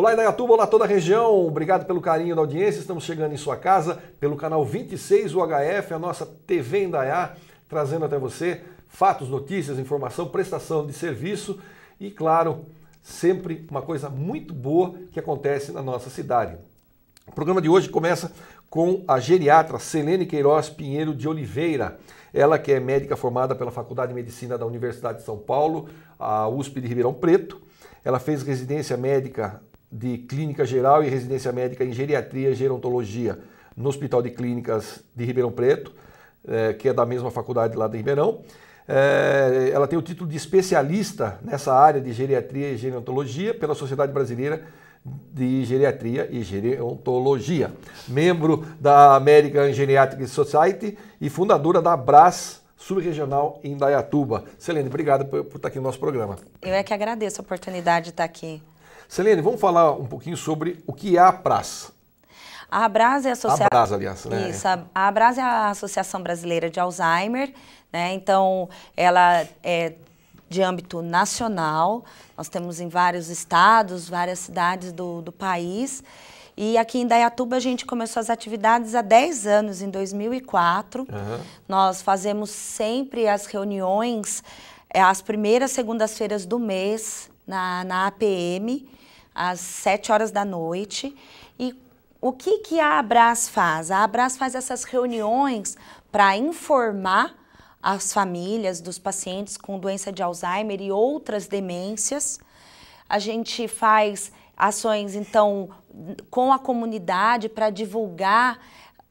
Olá, Indaiatuba, olá toda a região. Obrigado pelo carinho da audiência. Estamos chegando em sua casa pelo canal 26 UHF, a nossa TV Indaiá, trazendo até você fatos, notícias, informação, prestação de serviço e, claro, sempre uma coisa muito boa que acontece na nossa cidade. O programa de hoje começa com a geriatra Selene Queiroz Pinheiro de Oliveira. Ela que é médica formada pela Faculdade de Medicina da Universidade de São Paulo, a USP de Ribeirão Preto. Ela fez residência médica de Clínica Geral e Residência Médica em Geriatria e Gerontologia no Hospital de Clínicas de Ribeirão Preto, é, que é da mesma faculdade lá de Ribeirão. É, ela tem o título de especialista nessa área de geriatria e gerontologia pela Sociedade Brasileira de Geriatria e Gerontologia, membro da American Geriatric Society e fundadora da Bras Subregional em Dayatuba. Selene, obrigado por, por estar aqui no nosso programa. Eu é que agradeço a oportunidade de estar aqui Selene, vamos falar um pouquinho sobre o que é a Pras. A Abras é a associação. Abras, aliás, né? Isso, a, a Abras é a Associação Brasileira de Alzheimer, né? Então, ela é de âmbito nacional, nós temos em vários estados, várias cidades do, do país. E aqui em Dayatuba a gente começou as atividades há 10 anos, em 2004. Uhum. Nós fazemos sempre as reuniões, é, as primeiras segundas-feiras do mês, na, na APM às 7 horas da noite. E o que, que a Abras faz? A Abras faz essas reuniões para informar as famílias dos pacientes com doença de Alzheimer e outras demências. A gente faz ações, então, com a comunidade para divulgar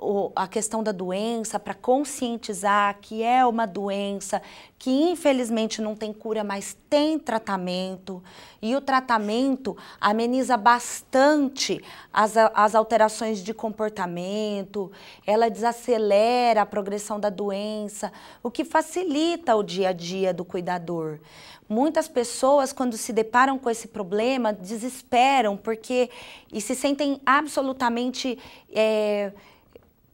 o, a questão da doença, para conscientizar que é uma doença que infelizmente não tem cura, mas tem tratamento. E o tratamento ameniza bastante as, as alterações de comportamento, ela desacelera a progressão da doença, o que facilita o dia a dia do cuidador. Muitas pessoas, quando se deparam com esse problema, desesperam porque e se sentem absolutamente. É,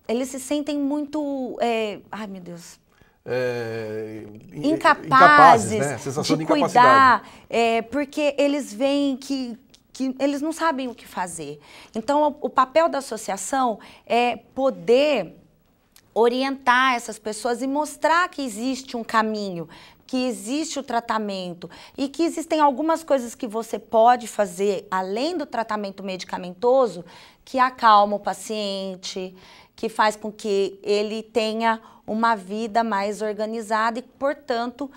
eles se sentem muito. É, ai, meu Deus. É, incapazes, incapazes né? de, de cuidar, é, porque eles veem que, que eles não sabem o que fazer. Então, o, o papel da associação é poder orientar essas pessoas e mostrar que existe um caminho, que existe o tratamento e que existem algumas coisas que você pode fazer além do tratamento medicamentoso que acalma o paciente, que faz com que ele tenha uma vida mais organizada e, portanto,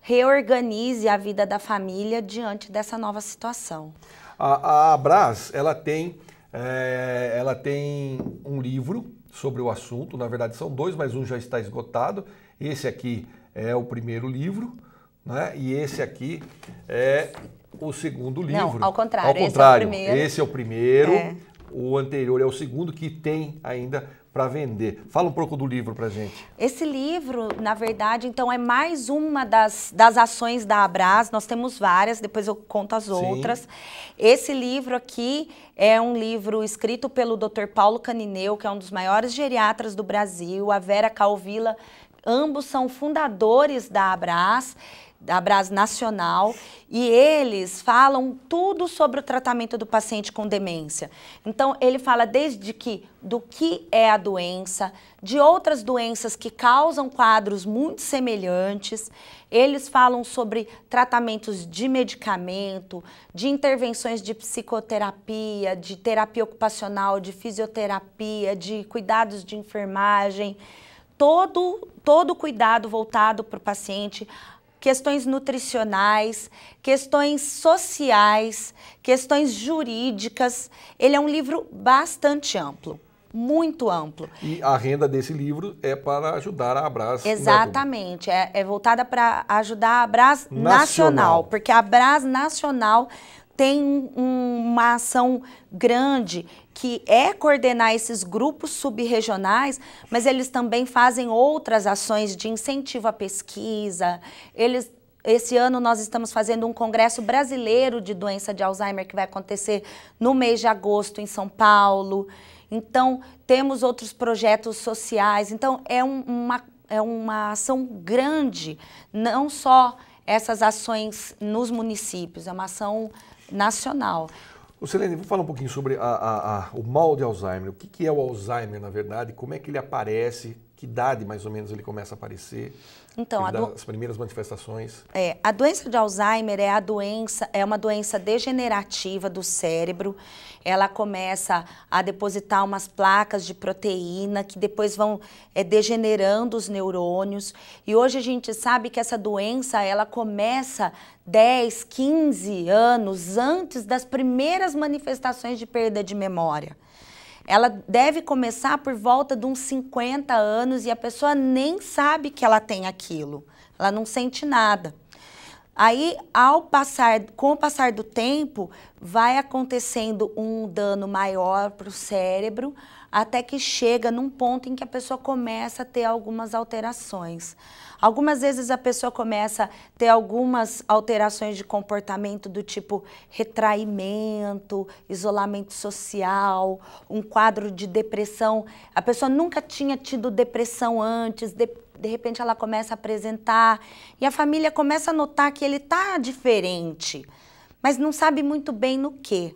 reorganize a vida da família diante dessa nova situação. A, a Abras, ela tem, é, ela tem um livro sobre o assunto, na verdade são dois, mas um já está esgotado. Esse aqui é o primeiro livro, né? E esse aqui é o segundo livro. Não, ao contrário. Ao contrário. Esse é o primeiro. Esse é o primeiro. É. O anterior é o segundo que tem ainda para vender. Fala um pouco do livro para gente. Esse livro, na verdade, então é mais uma das, das ações da Abras. Nós temos várias, depois eu conto as Sim. outras. Esse livro aqui é um livro escrito pelo Dr. Paulo Canineu, que é um dos maiores geriatras do Brasil. A Vera Calvila Ambos são fundadores da Abras, da Abras Nacional, e eles falam tudo sobre o tratamento do paciente com demência. Então, ele fala desde que do que é a doença, de outras doenças que causam quadros muito semelhantes. Eles falam sobre tratamentos de medicamento, de intervenções de psicoterapia, de terapia ocupacional, de fisioterapia, de cuidados de enfermagem todo, todo cuidado voltado para o paciente, questões nutricionais, questões sociais, questões jurídicas. Ele é um livro bastante amplo, muito amplo. E a renda desse livro é para ajudar a Abras. Exatamente, é, é, voltada para ajudar a Abras Nacional. Nacional, porque a Abras Nacional tem um, uma ação grande que é coordenar esses grupos subregionais, mas eles também fazem outras ações de incentivo à pesquisa. Eles esse ano nós estamos fazendo um congresso brasileiro de doença de Alzheimer que vai acontecer no mês de agosto em São Paulo. Então, temos outros projetos sociais. Então, é uma, é uma ação grande, não só essas ações nos municípios, é uma ação nacional. Selene, vamos falar um pouquinho sobre a, a, a, o mal de Alzheimer. O que, que é o Alzheimer, na verdade? Como é que ele aparece? Que idade, mais ou menos, ele começa a aparecer? Então, do... as primeiras manifestações. É, a doença de Alzheimer é a doença, é uma doença degenerativa do cérebro. Ela começa a depositar umas placas de proteína que depois vão é, degenerando os neurônios. E hoje a gente sabe que essa doença, ela começa 10, 15 anos antes das primeiras manifestações de perda de memória ela deve começar por volta de uns 50 anos e a pessoa nem sabe que ela tem aquilo. Ela não sente nada. Aí, ao passar, com o passar do tempo, vai acontecendo um dano maior para o cérebro, até que chega num ponto em que a pessoa começa a ter algumas alterações. Algumas vezes a pessoa começa a ter algumas alterações de comportamento do tipo retraimento, isolamento social, um quadro de depressão. A pessoa nunca tinha tido depressão antes, de repente ela começa a apresentar e a família começa a notar que ele tá diferente, mas não sabe muito bem no que.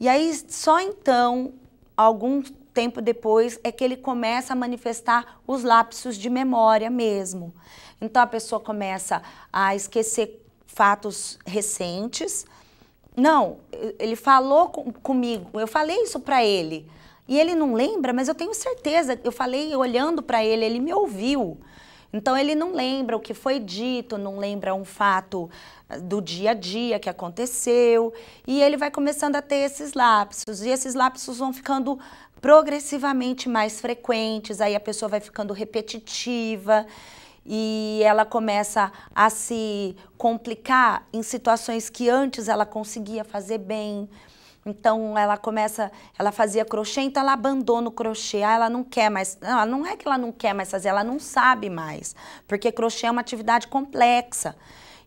E aí só então, algum tempo depois, é que ele começa a manifestar os lapsos de memória mesmo. Então a pessoa começa a esquecer fatos recentes. Não, ele falou com, comigo, eu falei isso para ele. E ele não lembra, mas eu tenho certeza, eu falei olhando para ele, ele me ouviu. Então ele não lembra o que foi dito, não lembra um fato ah, do dia a dia que aconteceu, e ele vai começando a ter esses lapsos, e esses lapsos vão ficando progressivamente mais frequentes, aí a pessoa vai ficando repetitiva e ela começa a se complicar em situações que antes ela conseguia fazer bem, então ela começa, ela fazia crochê, então ela abandona o crochê. Ah, ela não quer mais. Não, não é que ela não quer mais fazer, ela não sabe mais. Porque crochê é uma atividade complexa.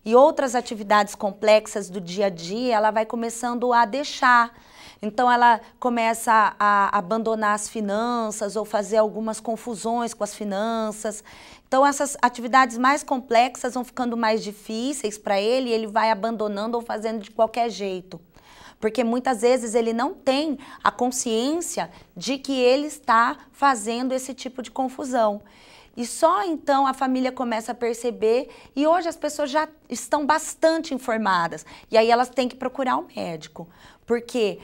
E outras atividades complexas do dia a dia, ela vai começando a deixar. Então ela começa a abandonar as finanças ou fazer algumas confusões com as finanças. Então essas atividades mais complexas vão ficando mais difíceis para ele e ele vai abandonando ou fazendo de qualquer jeito porque muitas vezes ele não tem a consciência de que ele está fazendo esse tipo de confusão. E só então a família começa a perceber e hoje as pessoas já estão bastante informadas. E aí elas têm que procurar um médico, porque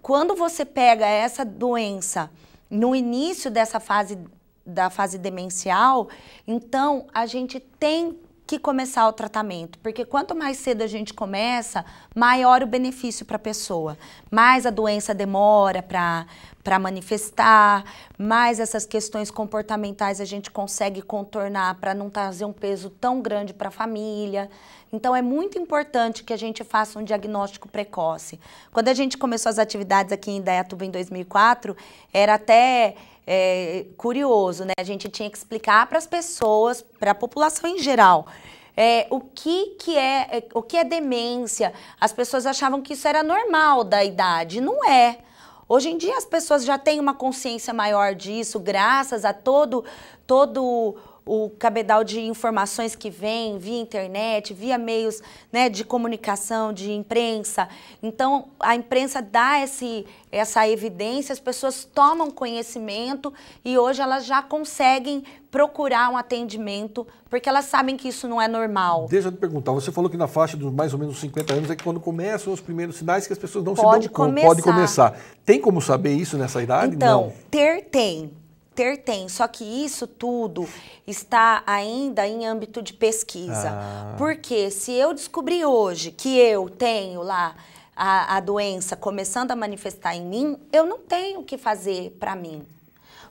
quando você pega essa doença no início dessa fase da fase demencial, então a gente tem que começar o tratamento, porque quanto mais cedo a gente começa, maior o benefício para a pessoa. Mais a doença demora para para manifestar, mais essas questões comportamentais a gente consegue contornar para não trazer um peso tão grande para a família. Então é muito importante que a gente faça um diagnóstico precoce. Quando a gente começou as atividades aqui em Indaiatuba em 2004, era até é, curioso, né? A gente tinha que explicar para as pessoas, para a população em geral, é, o que, que é, é, o que é demência. As pessoas achavam que isso era normal da idade, não é. Hoje em dia as pessoas já têm uma consciência maior disso, graças a todo todo o cabedal de informações que vem via internet, via meios né, de comunicação, de imprensa. Então, a imprensa dá esse, essa evidência, as pessoas tomam conhecimento e hoje elas já conseguem procurar um atendimento, porque elas sabem que isso não é normal. Deixa eu te perguntar, você falou que na faixa dos mais ou menos 50 anos é que quando começam os primeiros sinais que as pessoas não pode se dão começar. pode começar. Tem como saber isso nessa idade? Então, não. ter tem ter tem, só que isso tudo está ainda em âmbito de pesquisa. Ah. Porque se eu descobrir hoje que eu tenho lá a, a doença começando a manifestar em mim, eu não tenho o que fazer para mim.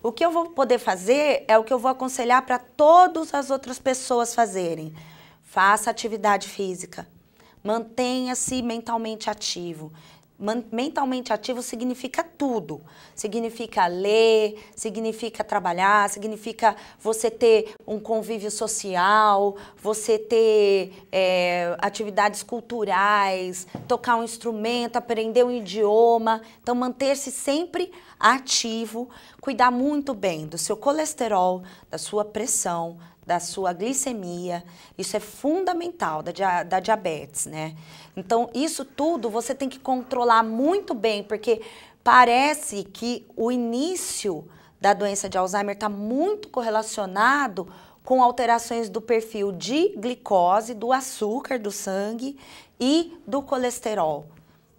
O que eu vou poder fazer é o que eu vou aconselhar para todas as outras pessoas fazerem. Faça atividade física. Mantenha-se mentalmente ativo mentalmente ativo significa tudo. Significa ler, significa trabalhar, significa você ter um convívio social, você ter é, atividades culturais, tocar um instrumento, aprender um idioma. Então, manter-se sempre ativo, cuidar muito bem do seu colesterol, da sua pressão, da sua glicemia, isso é fundamental da, da diabetes, né? Então, isso tudo você tem que controlar muito bem, porque parece que o início da doença de Alzheimer está muito correlacionado com alterações do perfil de glicose, do açúcar do sangue e do colesterol.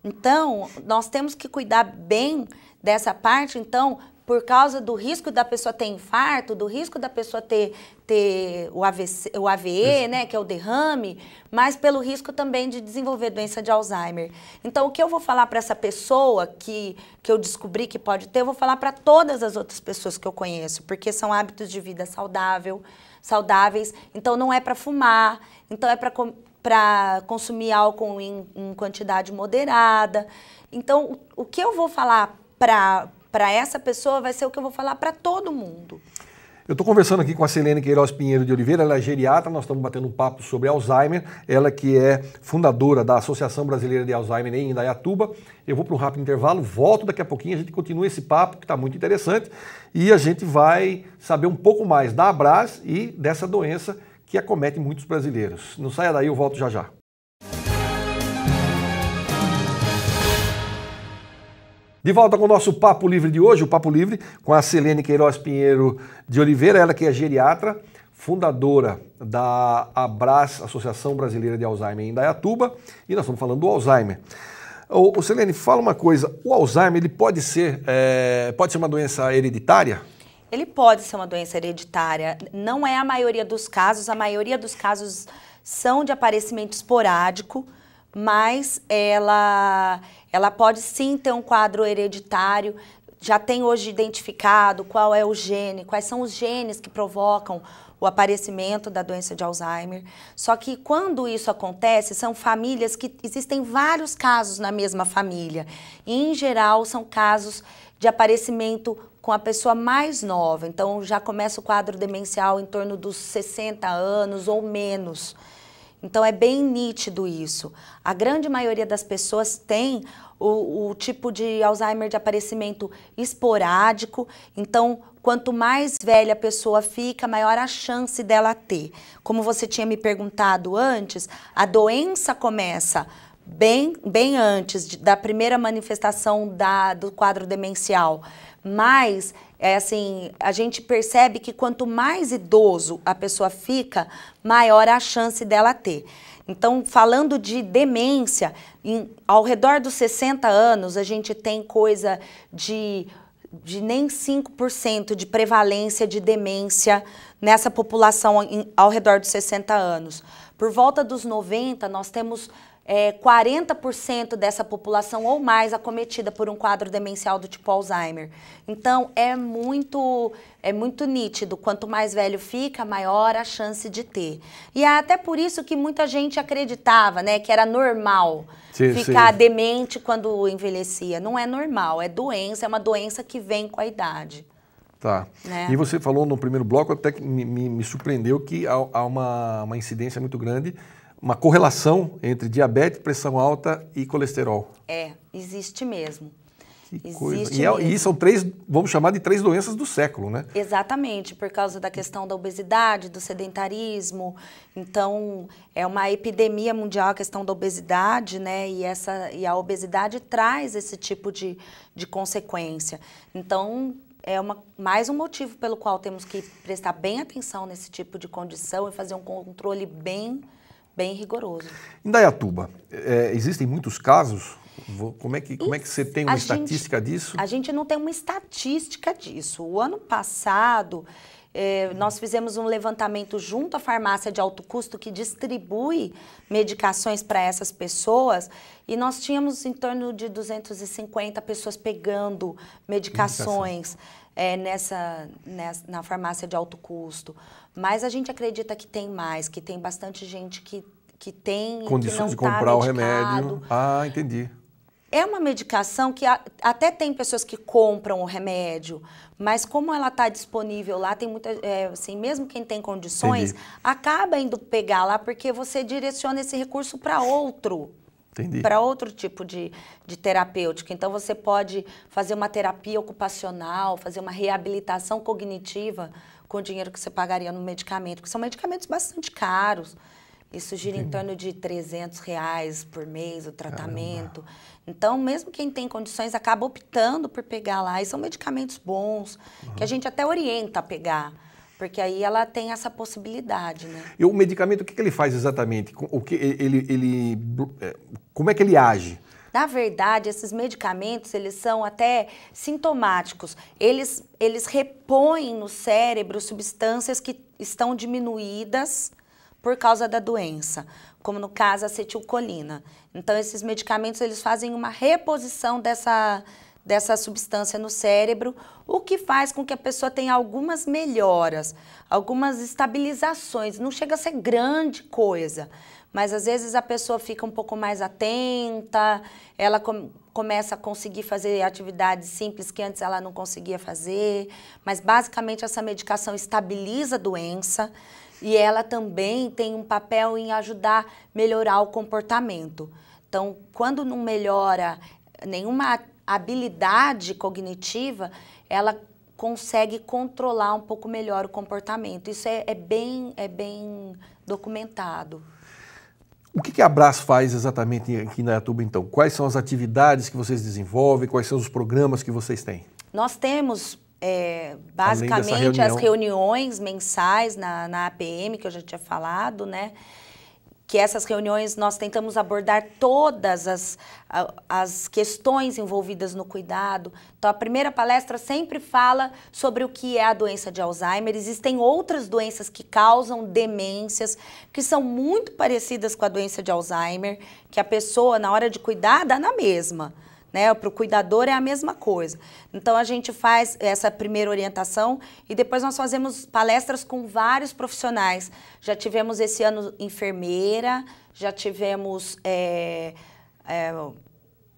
Então, nós temos que cuidar bem dessa parte, então, por causa do risco da pessoa ter infarto, do risco da pessoa ter, ter o, AVC, o AVE, Isso. né, que é o derrame, mas pelo risco também de desenvolver doença de Alzheimer. Então, o que eu vou falar para essa pessoa que, que eu descobri que pode ter, eu vou falar para todas as outras pessoas que eu conheço, porque são hábitos de vida saudável, saudáveis. Então, não é para fumar, então é para para consumir álcool em, em, quantidade moderada. Então, o, o que eu vou falar para para essa pessoa vai ser o que eu vou falar para todo mundo. Eu estou conversando aqui com a Selene Queiroz Pinheiro de Oliveira, ela é geriatra, nós estamos batendo um papo sobre Alzheimer, ela que é fundadora da Associação Brasileira de Alzheimer em Indaiatuba. Eu vou para um rápido intervalo, volto daqui a pouquinho, a gente continua esse papo que está muito interessante e a gente vai saber um pouco mais da Abras e dessa doença que acomete muitos brasileiros. Não saia daí, eu volto já já. De volta com o nosso Papo Livre de hoje, o Papo Livre, com a Celene Queiroz Pinheiro de Oliveira, ela que é geriatra, fundadora da ABRAS, Associação Brasileira de Alzheimer em Indaiatuba, e nós estamos falando do Alzheimer. Ô, ô Celene, fala uma coisa, o Alzheimer ele pode ser, é, pode ser uma doença hereditária? Ele pode ser uma doença hereditária, não é a maioria dos casos, a maioria dos casos são de aparecimento esporádico, mas ela ela pode sim ter um quadro hereditário, já tem hoje identificado qual é o gene, quais são os genes que provocam o aparecimento da doença de Alzheimer. Só que quando isso acontece, são famílias que existem vários casos na mesma família. E, em geral, são casos de aparecimento com a pessoa mais nova. Então, já começa o quadro demencial em torno dos 60 anos ou menos. Então é bem nítido isso. A grande maioria das pessoas tem o, o, tipo de Alzheimer de aparecimento esporádico. Então, quanto mais velha a pessoa fica, maior a chance dela ter. Como você tinha me perguntado antes, a doença começa bem, bem antes de, da primeira manifestação da, do quadro demencial. Mas, é assim, a gente percebe que quanto mais idoso a pessoa fica, maior a chance dela ter. Então, falando de demência, em, ao redor dos 60 anos, a gente tem coisa de de nem 5% de prevalência de demência nessa população em, ao redor dos 60 anos. Por volta dos 90, nós temos é, 40% dessa população ou mais acometida por um quadro demencial do tipo Alzheimer. Então, é muito, é muito nítido. Quanto mais velho fica, maior a chance de ter. E é até por isso que muita gente acreditava né, que era normal sim, ficar sim. demente quando envelhecia. Não é normal, é doença, é uma doença que vem com a idade. Tá. Né? E você falou no primeiro bloco, até que me, me, me surpreendeu que há, há uma, uma incidência muito grande uma correlação entre diabetes, pressão alta e colesterol. É, existe mesmo. Que coisa. E, é, e, são três, vamos chamar de três doenças do século, né? Exatamente, por causa da questão da obesidade, do sedentarismo. Então, é uma epidemia mundial a questão da obesidade, né? E, essa, e a obesidade traz esse tipo de, de consequência. Então, é uma, mais um motivo pelo qual temos que prestar bem atenção nesse tipo de condição e fazer um controle bem bem rigoroso. Em é, existem muitos casos? Como é que, como é que você tem uma estatística disso? A gente não tem uma estatística disso. O ano passado, é, nós fizemos um levantamento junto à farmácia de alto custo que distribui medicações para essas pessoas e nós tínhamos em torno de 250 pessoas pegando medicações. Medicação é, nessa, nessa, na farmácia de alto custo, mas a gente acredita que tem mais, que tem bastante gente que, que tem condições que de tá comprar tá o remédio. Ah, entendi. É uma medicação que a, até tem pessoas que compram o remédio, mas como ela está disponível lá, tem muita, é, assim, mesmo quem tem condições, entendi. acaba indo pegar lá porque você direciona esse recurso para outro para outro tipo de, de terapêutica. Então, você pode fazer uma terapia ocupacional, fazer uma reabilitação cognitiva com o dinheiro que você pagaria no medicamento, que são medicamentos bastante caros. Isso gira Entendi. em torno de 300 reais por mês o tratamento. Caramba. Então, mesmo quem tem condições acaba optando por pegar lá. E são medicamentos bons, uhum. que a gente até orienta a pegar. Porque aí ela tem essa possibilidade, né? E o medicamento, o que, que ele faz exatamente? O que ele, ele, é, como é que ele age? Na verdade, esses medicamentos, eles são até sintomáticos. Eles, eles repõem no cérebro substâncias que estão diminuídas por causa da doença, como no caso a acetilcolina. Então, esses medicamentos, eles fazem uma reposição dessa dessa substância no cérebro, o que faz com que a pessoa tenha algumas melhoras, algumas estabilizações. Não chega a ser grande coisa, mas às vezes a pessoa fica um pouco mais atenta, ela com começa a conseguir fazer atividades simples que antes ela não conseguia fazer, mas basicamente essa medicação estabiliza a doença e ela também tem um papel em ajudar a melhorar o comportamento. Então, quando não melhora nenhuma habilidade cognitiva, ela consegue controlar um pouco melhor o comportamento. Isso é, é bem, é bem documentado. O que, que a Brás faz exatamente aqui na Iatuba, então? Quais são as atividades que vocês desenvolvem? Quais são os programas que vocês têm? Nós temos, é, basicamente, reunião... as reuniões mensais na, na APM, que eu já tinha falado, né? que essas reuniões nós tentamos abordar todas as, as questões envolvidas no cuidado. Então, a primeira palestra sempre fala sobre o que é a doença de Alzheimer. Existem outras doenças que causam demências, que são muito parecidas com a doença de Alzheimer, que a pessoa, na hora de cuidar, dá na mesma né? Para o cuidador é a mesma coisa. Então a gente faz essa primeira orientação e depois nós fazemos palestras com vários profissionais. Já tivemos esse ano enfermeira, já tivemos é, é,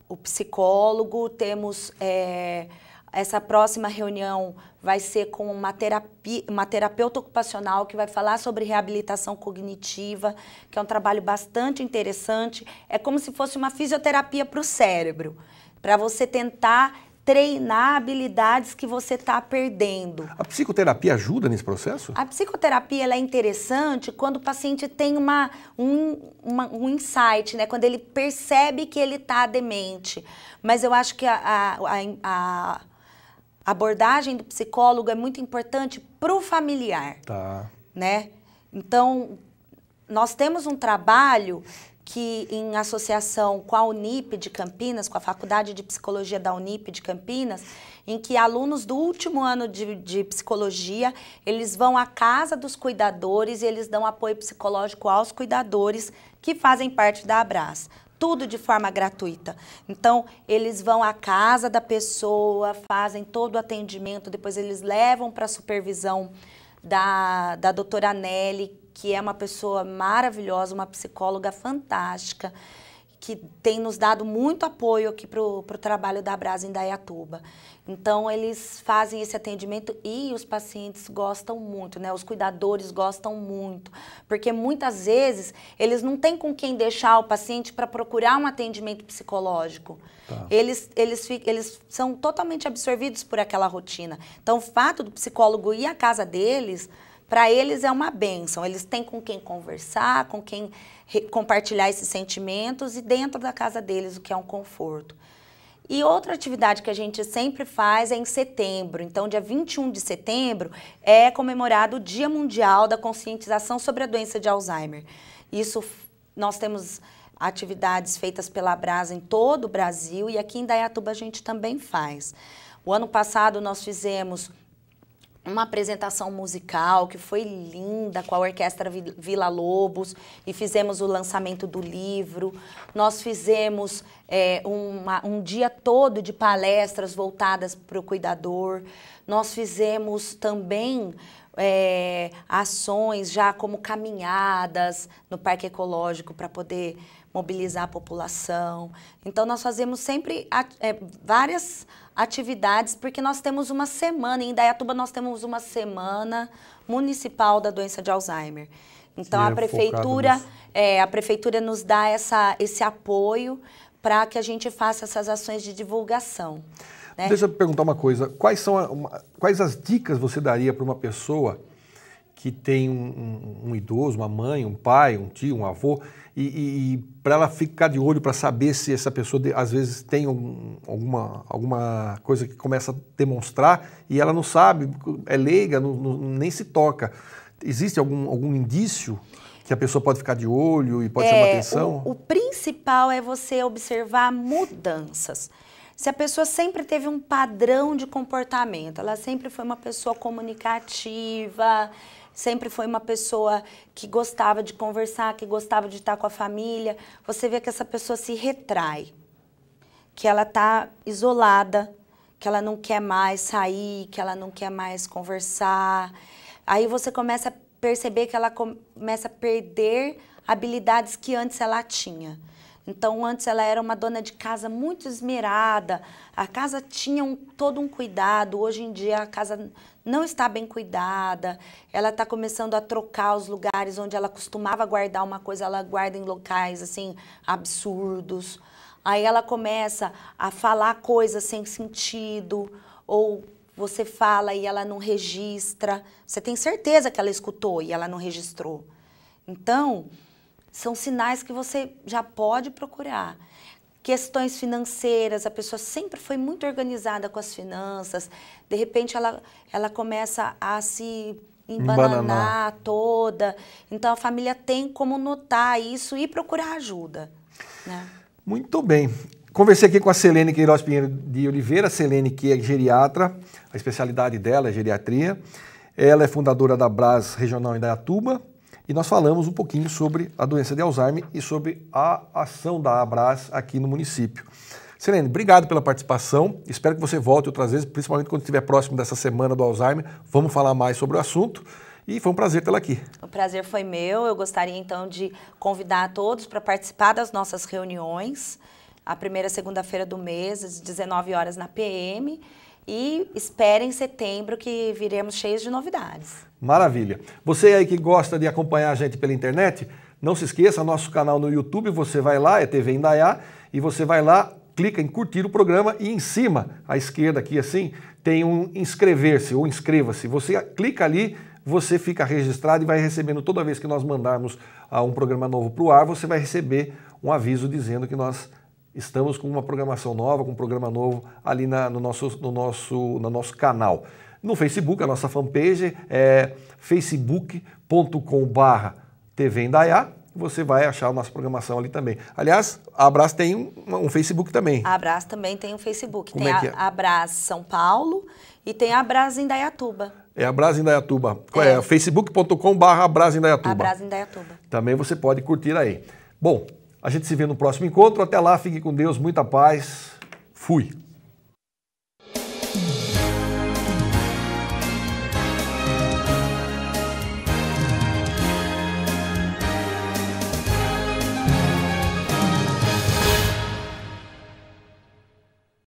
o psicólogo, temos é, essa próxima reunião vai ser com uma, terapia, uma terapeuta ocupacional que vai falar sobre reabilitação cognitiva, que é um trabalho bastante interessante. É como se fosse uma fisioterapia para o cérebro, para você tentar treinar habilidades que você está perdendo. A psicoterapia ajuda nesse processo? A psicoterapia é interessante quando o paciente tem uma, um, uma, um insight, né? quando ele percebe que ele está demente. Mas eu acho que a, a, a a abordagem do psicólogo é muito importante para o familiar. Tá. Né? Então, nós temos um trabalho que, em associação com a Unip de Campinas, com a Faculdade de Psicologia da Unip de Campinas, em que alunos do último ano de, de psicologia, eles vão à casa dos cuidadores e eles dão apoio psicológico aos cuidadores que fazem parte da Abras tudo de forma gratuita. Então, eles vão à casa da pessoa, fazem todo o atendimento, depois eles levam para a supervisão da, da doutora Nelly, que é uma pessoa maravilhosa, uma psicóloga fantástica que tem nos dado muito apoio aqui para o trabalho da Brasa em Dayatuba. Então, eles fazem esse atendimento e os pacientes gostam muito, né? Os cuidadores gostam muito, porque muitas vezes eles não têm com quem deixar o paciente para procurar um atendimento psicológico. Tá. Eles, eles, eles são totalmente absorvidos por aquela rotina. Então, o fato do psicólogo ir à casa deles, para eles é uma benção. Eles têm com quem conversar, com quem compartilhar esses sentimentos e dentro da casa deles, o que é um conforto. E outra atividade que a gente sempre faz é em setembro. Então, dia 21 de setembro é comemorado o Dia Mundial da Conscientização sobre a Doença de Alzheimer. Isso nós temos atividades feitas pela Brasa em todo o Brasil e aqui em Dayatuba a gente também faz. O ano passado nós fizemos uma apresentação musical que foi linda com a Orquestra Vila Lobos e fizemos o lançamento do livro. Nós fizemos é, uma, um dia todo de palestras voltadas para o cuidador. Nós fizemos também é, ações já como caminhadas no Parque Ecológico para poder mobilizar a população. Então, nós fazemos sempre at é, várias atividades, porque nós temos uma semana, em Indaiatuba nós temos uma semana municipal da doença de Alzheimer. Então, é a prefeitura, nos... é, a prefeitura nos dá essa, esse apoio para que a gente faça essas ações de divulgação. Né? Deixa eu perguntar uma coisa. Quais, são a, uma, quais as dicas você daria para uma pessoa que tem um, um, um, idoso, uma mãe, um pai, um tio, um avô, e, e, e para ela ficar de olho para saber se essa pessoa de, às vezes tem alguma, alguma coisa que começa a demonstrar e ela não sabe, é leiga, não, não, nem se toca. Existe algum, algum indício? que a pessoa pode ficar de olho e pode é, chamar atenção? O, o, principal é você observar mudanças se a pessoa sempre teve um padrão de comportamento, ela sempre foi uma pessoa comunicativa, sempre foi uma pessoa que gostava de conversar, que gostava de estar com a família, você vê que essa pessoa se retrai, que ela está isolada, que ela não quer mais sair, que ela não quer mais conversar. Aí você começa a perceber que ela começa a perder habilidades que antes ela tinha. Então, antes ela era uma dona de casa muito esmerada, a casa tinha um, todo um cuidado. Hoje em dia, a casa não está bem cuidada, ela está começando a trocar os lugares onde ela costumava guardar uma coisa, ela guarda em locais assim absurdos. Aí ela começa a falar coisas sem sentido, ou você fala e ela não registra. Você tem certeza que ela escutou e ela não registrou. Então, são sinais que você já pode procurar. Questões financeiras, a pessoa sempre foi muito organizada com as finanças, de repente ela, ela começa a se embananar toda. Então a família tem como notar isso e procurar ajuda. Né? Muito bem. Conversei aqui com a Selene Queiroz Pinheiro de Oliveira, Selene que é geriatra, a especialidade dela é geriatria. Ela é fundadora da Bras Regional Indaiatuba e nós falamos um pouquinho sobre a doença de Alzheimer e sobre a ação da Abras aqui no município. Selene, obrigado pela participação. Espero que você volte outras vezes, principalmente quando estiver próximo dessa semana do Alzheimer. Vamos falar mais sobre o assunto. E foi um prazer tê-la aqui. O prazer foi meu. Eu gostaria então de convidar a todos para participar das nossas reuniões. A primeira segunda-feira do mês, às 19 horas na PM e esperem setembro que viremos cheios de novidades. Maravilha. Você aí que gosta de acompanhar a gente pela internet, não se esqueça, nosso canal no YouTube, você vai lá, é TV Indaiá, e você vai lá, clica em curtir o programa e em cima, à esquerda aqui assim, tem um inscrever-se ou inscreva-se. Você clica ali, você fica registrado e vai recebendo toda vez que nós mandarmos ah, um programa novo para o ar, você vai receber um aviso dizendo que nós Estamos com uma programação nova, com um programa novo ali na, no, nosso, no, nosso, no nosso canal. No Facebook, a nossa fanpage é facebook.com.br TV Indaiá. Você vai achar a nossa programação ali também. Aliás, a Abras tem um, um Facebook também. A também tem um Facebook. Como tem é que é? a São Paulo e tem a Abras Indaiatuba. É a Brasa Indaiatuba. É, é facebook.com.br Abraço Indaiatuba. Também você pode curtir aí. Bom, a gente se vê no próximo encontro. Até lá, fique com Deus, muita paz. Fui.